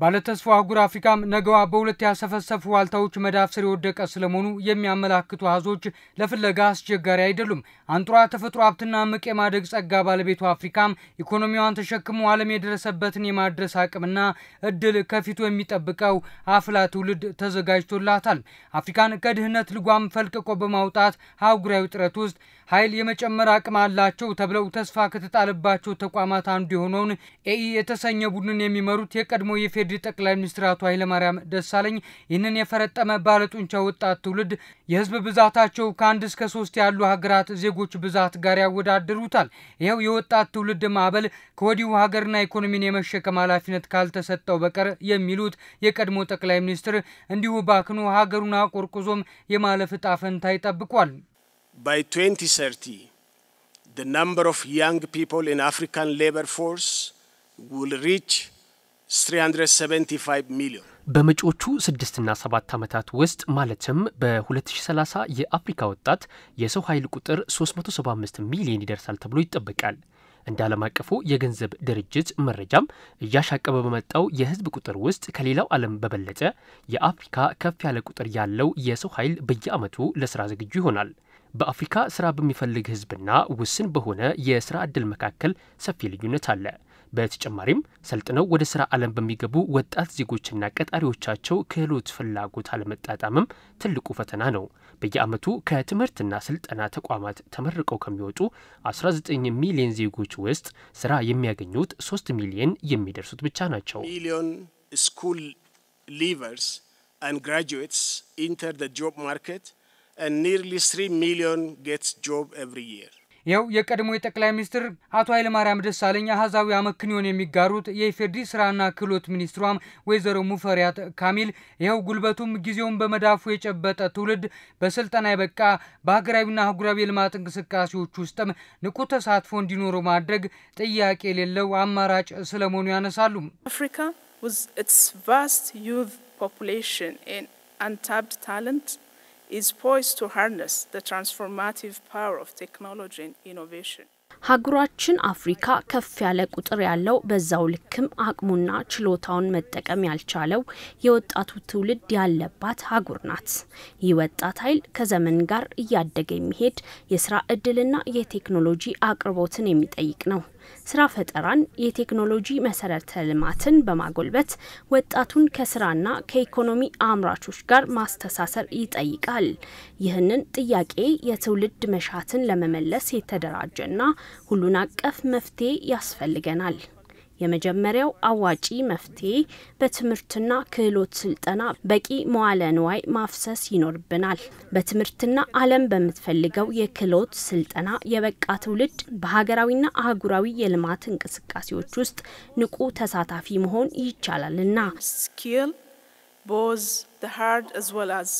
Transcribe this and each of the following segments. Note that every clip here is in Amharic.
ባለተስፋ አህጉር አፍሪካም ነገዋ በሁለት ያሰፈሰፉ ዋልታዎች መዳፍ ስር የወደቀ ስለመሆኑ የሚያመላክቱ አሃዞች ለፍለጋ አስቸጋሪ አይደሉም። አንጡራ ተፈጥሮ ሀብትና ምቅ የማደግ ጸጋ ባለቤቱ አፍሪካም ኢኮኖሚዋን ተሸክሞ ዓለም የደረሰበትን የማድረስ አቅምና እድል ከፊቱ የሚጠብቀው አፍላ ትውልድ ተዘጋጅቶላታል። አፍሪካን ከድህነት ልጓም ፈልቅቆ በማውጣት አህጉራዊ ጥረት ውስጥ ኃይል የመጨመር አቅም አላቸው ተብለው ተስፋ ከተጣለባቸው ተቋማት አንዱ የሆነውን ኤኢ የተሰኘ ቡድንን የሚመሩት የቀድሞ የፌ የኢፌዴሪ ጠቅላይ ሚኒስትር አቶ ኃይለማርያም ደሳለኝ ይህንን የፈረጠመ ባለጡንቻ ወጣት ትውልድ የህዝብ ብዛታቸው ከአንድ እስከ ሶስት ያሉ ሀገራት ዜጎች ብዛት ጋር ያወዳድሩታል ይኸው የወጣት ትውልድ ማዕበል ከወዲሁ ሀገርና ኢኮኖሚን የመሸከም ኃላፊነት ካልተሰጠው በቀር የሚሉት የቀድሞ ጠቅላይ ሚኒስትር እንዲሁ ባክኖ ሀገሩን አቆርቁዞም የማለፍ እጣ ፈንታ ይጠብቋል። ባይ 2030 the number of young people in African labor force will reach 375 ሚሊዮን በመጪዎቹ ስድስትና ሰባት ዓመታት ውስጥ ማለትም በ2030 የአፍሪካ ወጣት የሰው ኃይል ቁጥር 375 ሚሊዮን ይደርሳል ተብሎ ይጠበቃል። እንደ ዓለም አቀፉ የገንዘብ ድርጅት መረጃም እያሻቀበ በመጣው የህዝብ ቁጥር ውስጥ ከሌላው ዓለም በበለጠ የአፍሪካ ከፍ ያለ ቁጥር ያለው የሰው ኃይል በየዓመቱ ለስራ ዝግጁ ይሆናል። በአፍሪካ ስራ በሚፈልግ ህዝብና ውስን በሆነ የስራ ዕድል መካከል ሰፊ ልዩነት አለ። በተጨማሪም ሰልጥነው ወደ ስራ ዓለም በሚገቡ ወጣት ዜጎችና ቀጣሪዎቻቸው ክህሎት ፍላጎት አለመጣጣምም ትልቁ ፈተና ነው። በየዓመቱ ከትምህርትና ስልጠና ተቋማት ተመርቀው ከሚወጡ 19 ሚሊዮን ዜጎች ውስጥ ስራ የሚያገኙት 3 ሚሊዮን የሚደርሱት ብቻ ናቸው። ስኩል ሊቨርስ and graduates enter the job 3 ይኸው የቀድሞ የጠቅላይ ሚኒስትር አቶ ኃይለማርያም ደሳለኝ አህዛዊ አመክንዮን የሚጋሩት የኢፌዴሪ ስራና ክህሎት ሚኒስትሯም ወይዘሮ ሙፈሪያት ካሚል ይኸው ጉልበቱም ጊዜውን በመዳፉ የጨበጠ ትውልድ በስልጠና የበቃ በሀገራዊና አህጉራዊ የልማት እንቅስቃሴዎች ውስጥም ንቁ ተሳትፎ እንዲኖሩ ማድረግ ጥያቄ የሌለው አማራጭ ስለመሆኑ ያነሳሉ። አፍሪካ is poised to harness the transformative power of technology and innovation. ሀገራችን አፍሪካ ከፍ ያለ ቁጥር ያለው በዛው ልክም አቅሙና ችሎታውን መጠቀም ያልቻለው የወጣቱ ትውልድ ያለባት ሀገር ናት። ይህ ወጣት ኃይል ከዘመን ጋር እያደገ የሚሄድ የስራ እድልና የቴክኖሎጂ አቅርቦትን የሚጠይቅ ነው። ስራ ፈጠራን፣ የቴክኖሎጂ መሰረተ ልማትን በማጎልበት ወጣቱን ከስራና ከኢኮኖሚ አምራቾች ጋር ማስተሳሰር ይጠይቃል። ይህንን ጥያቄ የትውልድ መሻትን ለመመለስ የተደራጀና ሁሉን አቀፍ መፍትሄ ያስፈልገናል። የመጀመሪያው አዋጪ መፍትሄ በትምህርትና ክህሎት ስልጠና በቂ መዋለ ንዋይ ማፍሰስ ይኖርብናል። በትምህርትና ዓለም በምትፈልገው የክህሎት ስልጠና የበቃ ትውልድ በሀገራዊና አህጉራዊ የልማት እንቅስቃሴዎች ውስጥ ንቁ ተሳታፊ መሆን ይቻላልና ስኪል ቦዝ ሃርድ አዝ አዝ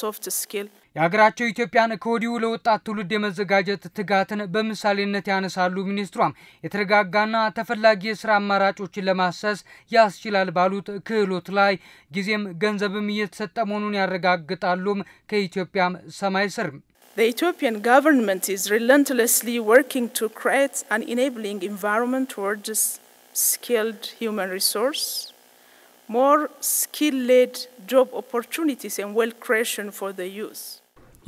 ሶፍት ስኪል የሀገራቸው ኢትዮጵያን ከወዲሁ ለወጣት ትውልድ የመዘጋጀት ትጋትን በምሳሌነት ያነሳሉ። ሚኒስትሯም የተረጋጋና ተፈላጊ የስራ አማራጮችን ለማሰስ ያስችላል ባሉት ክህሎት ላይ ጊዜም ገንዘብም እየተሰጠ መሆኑን ያረጋግጣሉም። ከኢትዮጵያም ሰማይ ስር The Ethiopian government is relentlessly working to create an enabling environment towards skilled human resource, more skill-led job opportunities and wealth creation for the youth.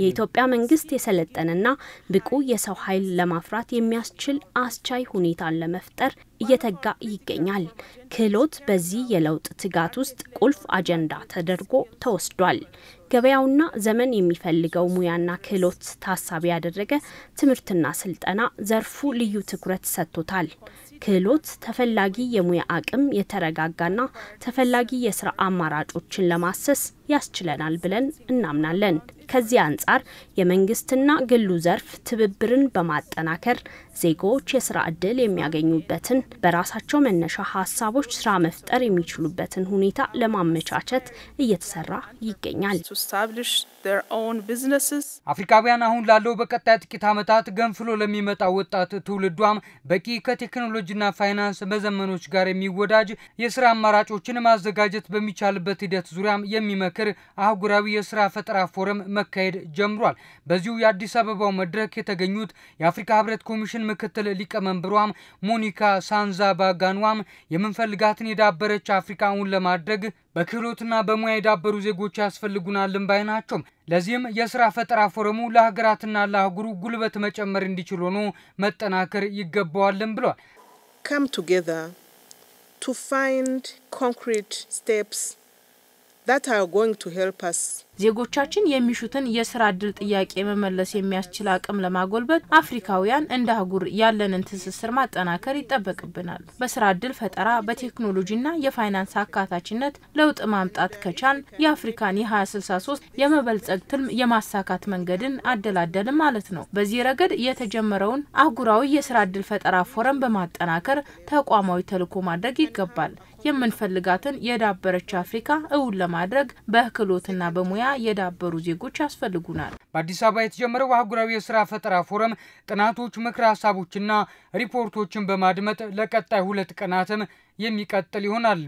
የኢትዮጵያ መንግስት የሰለጠነና ብቁ የሰው ኃይል ለማፍራት የሚያስችል አስቻይ ሁኔታን ለመፍጠር እየተጋ ይገኛል። ክህሎት በዚህ የለውጥ ትጋት ውስጥ ቁልፍ አጀንዳ ተደርጎ ተወስዷል። ገበያውና ዘመን የሚፈልገው ሙያና ክህሎት ታሳቢ ያደረገ ትምህርትና ስልጠና ዘርፉ ልዩ ትኩረት ሰጥቶታል። ክህሎት ተፈላጊ የሙያ አቅም፣ የተረጋጋና ተፈላጊ የስራ አማራጮችን ለማሰስ ያስችለናል ብለን እናምናለን። ከዚህ አንጻር የመንግስትና ግሉ ዘርፍ ትብብርን በማጠናከር ዜጎች የስራ እድል የሚያገኙበትን በራሳቸው መነሻ ሀሳቦች ስራ መፍጠር የሚችሉበትን ሁኔታ ለማመቻቸት እየተሰራ ይገኛል። አፍሪካውያን አሁን ላለው በቀጣይ ጥቂት ዓመታት ገንፍሎ ለሚመጣ ወጣት ትውልዷም በቂ ከቴክኖሎጂና ፋይናንስ መዘመኖች ጋር የሚወዳጅ የስራ አማራጮችን ማዘጋጀት በሚቻልበት ሂደት ዙሪያም የሚመክር አህጉራዊ የስራ ፈጠራ ፎረም መካሄድ ጀምሯል። በዚሁ የአዲስ አበባው መድረክ የተገኙት የአፍሪካ ህብረት ኮሚሽን ምክትል ሊቀመንበሯም ሞኒካ ሳንዛ ባጋንዋም የምንፈልጋትን የዳበረች አፍሪካውን ለማድረግ በክህሎትና በሙያ የዳበሩ ዜጎች ያስፈልጉናልን ባይ ናቸው። ለዚህም የስራ ፈጠራ ፎረሙ ለሀገራትና ለአህጉሩ ጉልበት መጨመር እንዲችል ሆኖ መጠናከር ይገባዋልን ብሏል። ካም together to find concrete that are going to help us ዜጎቻችን የሚሹትን የስራ እድል ጥያቄ መመለስ የሚያስችል አቅም ለማጎልበት አፍሪካውያን እንደ አህጉር ያለንን ትስስር ማጠናከር ይጠበቅብናል። በስራ እድል ፈጠራ፣ በቴክኖሎጂና የፋይናንስ አካታችነት ለውጥ ማምጣት ከቻን የአፍሪካን የ2063 የመበልጸግ ትልም የማሳካት መንገድን አደላደልም ማለት ነው። በዚህ ረገድ የተጀመረውን አህጉራዊ የስራ እድል ፈጠራ ፎረም በማጠናከር ተቋማዊ ተልዕኮ ማድረግ ይገባል። የምንፈልጋትን የዳበረች አፍሪካ እውን ለማድረግ በክህሎትና በሙያ የዳበሩ ዜጎች ያስፈልጉናል። በአዲስ አበባ የተጀመረው አህጉራዊ የስራ ፈጠራ ፎረም ጥናቶች፣ ምክረ ሀሳቦችና ሪፖርቶችን በማድመጥ ለቀጣይ ሁለት ቀናትም የሚቀጥል ይሆናል።